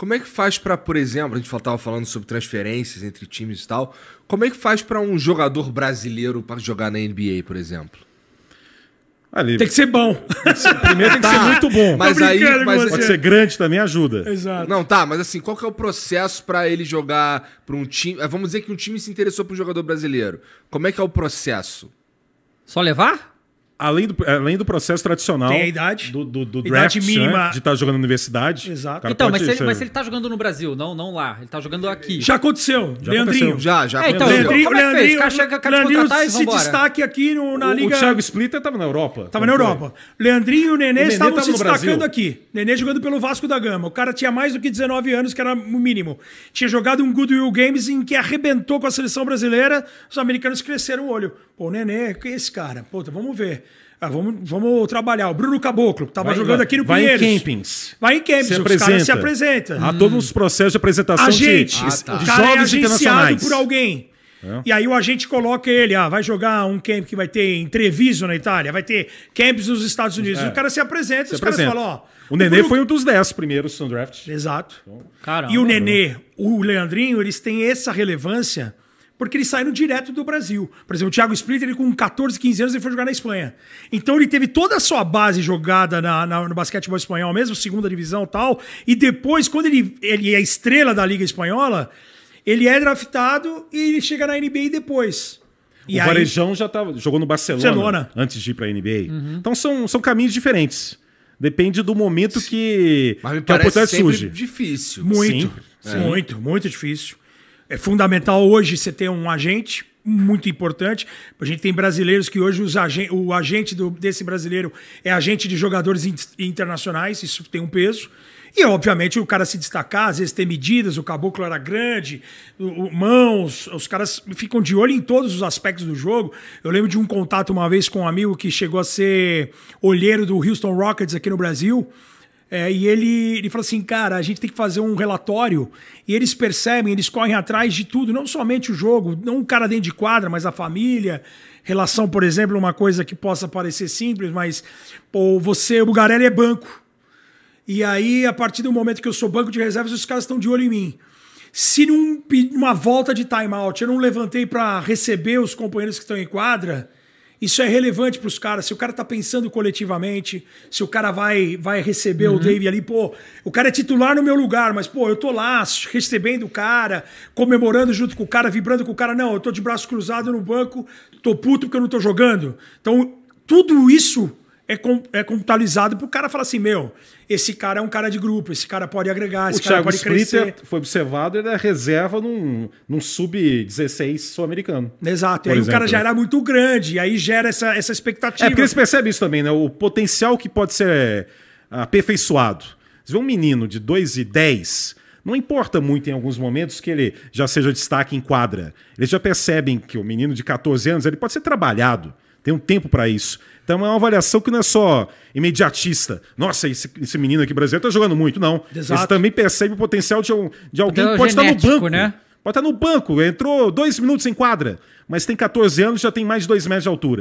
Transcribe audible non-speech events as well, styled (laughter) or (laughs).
Como é que faz para, por exemplo, a gente estava falando sobre transferências entre times e tal, como é que faz para um jogador brasileiro para jogar na NBA, por exemplo? Ali. Ah, tem que ser bom. Primeiro (laughs) tem que tá, ser muito bom. Mas aí mas pode ser grande também ajuda. Exato. Não, tá, mas assim, qual que é o processo para ele jogar para um time? É, vamos dizer que um time se interessou por um jogador brasileiro. Como é que é o processo? Só levar? além do, além do processo tradicional. Tem a idade. Do, do, do draft, idade né, mínima. Né? De estar tá jogando na universidade. Exato. Então, mas, se ele, mas se ele tá jogando no Brasil, não, não lá. Ele tá jogando aqui. Já aconteceu. Já Leandrinho. Aconteceu. Já, já aconteceu. É, então, Leandrinho, como é que fez? Cara, cara Leandrinho se, se destaque aqui no, na o, Liga... O Thiago Splitter tava na Europa. Tava na Europa. Foi? Leandrinho e o Nenê, o Nenê estavam se destacando aqui. Nenê jogando pelo Vasco da Gama. O cara tinha mais do que 19 anos, que era o mínimo. Tinha jogado um Goodwill Games em que arrebentou com a seleção brasileira. Os americanos cresceram o olho o Nenê, que é esse cara? Puta, vamos ver. Ah, vamos, vamos trabalhar. O Bruno Caboclo, que estava jogando aqui no vai Pinheiros. Vai em campings. Vai em campings, se os apresenta. caras se apresentam. Há todos os processos de apresentação Agente, de, ah, tá. de jovens é internacionais. por alguém. É. E aí o agente coloca ele, ah, vai jogar um camp que vai ter em Treviso na Itália, vai ter camps nos Estados Unidos. É. O cara se apresenta, se os apresenta. caras falam, ó. O, o Nenê Bruno... foi um dos dez primeiros no draft. Exato. Então, e o Nenê, o Leandrinho, eles têm essa relevância porque eles saíram direto do Brasil. Por exemplo, o Thiago Splitter, ele com 14, 15 anos, ele foi jogar na Espanha. Então ele teve toda a sua base jogada na, na, no basquetebol espanhol mesmo, segunda divisão e tal. E depois, quando ele, ele é estrela da Liga Espanhola, ele é draftado e ele chega na NBA depois. E o aí... Varejão já tava, jogou no Barcelona, Barcelona. antes de ir para a NBA. Uhum. Então são, são caminhos diferentes. Depende do momento que, Mas me que a oportunidade surge. difícil. Muito, Sim. Sim. muito, muito difícil. É fundamental hoje você ter um agente muito importante. A gente tem brasileiros que hoje os agen o agente do, desse brasileiro é agente de jogadores in internacionais, isso tem um peso. E, obviamente, o cara se destacar, às vezes ter medidas, o caboclo era grande, o, o, mãos, os caras ficam de olho em todos os aspectos do jogo. Eu lembro de um contato uma vez com um amigo que chegou a ser olheiro do Houston Rockets aqui no Brasil. É, e ele, ele fala assim, cara, a gente tem que fazer um relatório. E eles percebem, eles correm atrás de tudo, não somente o jogo, não o cara dentro de quadra, mas a família. Relação, por exemplo, uma coisa que possa parecer simples, mas pô, você, o Bugarelli é banco. E aí, a partir do momento que eu sou banco de reservas, os caras estão de olho em mim. Se numa volta de timeout eu não levantei para receber os companheiros que estão em quadra, isso é relevante para os caras. Se o cara está pensando coletivamente, se o cara vai vai receber uhum. o Dave ali, pô, o cara é titular no meu lugar, mas pô, eu tô lá recebendo o cara, comemorando junto com o cara, vibrando com o cara. Não, eu tô de braço cruzado no banco, tô puto porque eu não tô jogando. Então, tudo isso é, com, é computabilizado para o cara falar assim: meu, esse cara é um cara de grupo, esse cara pode agregar, esse o cara Thiago pode Splitter crescer. foi observado, ele é reserva num, num sub-16 sul-americano. Exato, e aí exemplo. o cara já né? era muito grande, e aí gera essa, essa expectativa. É porque eles percebem isso também, né? O potencial que pode ser é, aperfeiçoado. Você vê um menino de 2 e 10, não importa muito em alguns momentos que ele já seja destaque em quadra. Eles já percebem que o menino de 14 anos ele pode ser trabalhado. Tem um tempo para isso. Então é uma avaliação que não é só imediatista. Nossa, esse, esse menino aqui brasileiro está jogando muito, não. Exato. também percebe o potencial de, um, de alguém que pode genético, estar no banco. Né? Pode estar no banco, entrou dois minutos em quadra, mas tem 14 anos já tem mais de dois metros de altura.